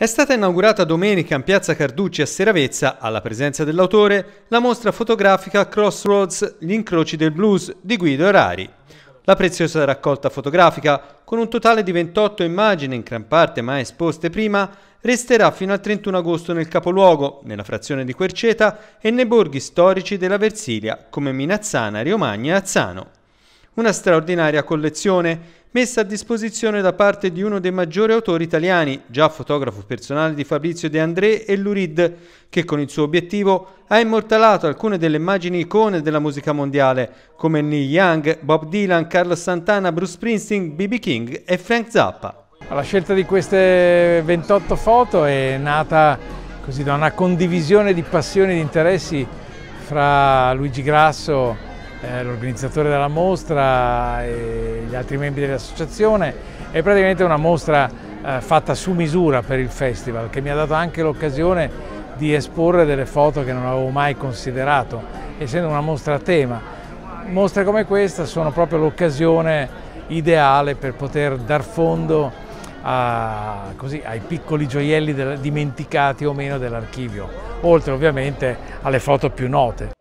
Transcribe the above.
È stata inaugurata domenica in piazza Carducci a Seravezza, alla presenza dell'autore, la mostra fotografica Crossroads, gli incroci del blues di Guido Erari. La preziosa raccolta fotografica, con un totale di 28 immagini in gran parte mai esposte prima, resterà fino al 31 agosto nel capoluogo, nella frazione di Querceta e nei borghi storici della Versilia, come Minazzana, Riomagna e Azzano. Una straordinaria collezione messa a disposizione da parte di uno dei maggiori autori italiani, già fotografo personale di Fabrizio De André e Lurid, che con il suo obiettivo ha immortalato alcune delle immagini icone della musica mondiale, come Neil Young, Bob Dylan, Carlos Santana, Bruce Springsteen, BB King e Frank Zappa. La scelta di queste 28 foto è nata così da una condivisione di passioni e di interessi fra Luigi Grasso, eh, l'organizzatore della mostra e gli altri membri dell'associazione. È praticamente una mostra eh, fatta su misura per il festival che mi ha dato anche l'occasione di esporre delle foto che non avevo mai considerato, essendo una mostra a tema. Mostre come questa sono proprio l'occasione ideale per poter dar fondo a, così, ai piccoli gioielli del, dimenticati o meno dell'archivio, oltre ovviamente alle foto più note.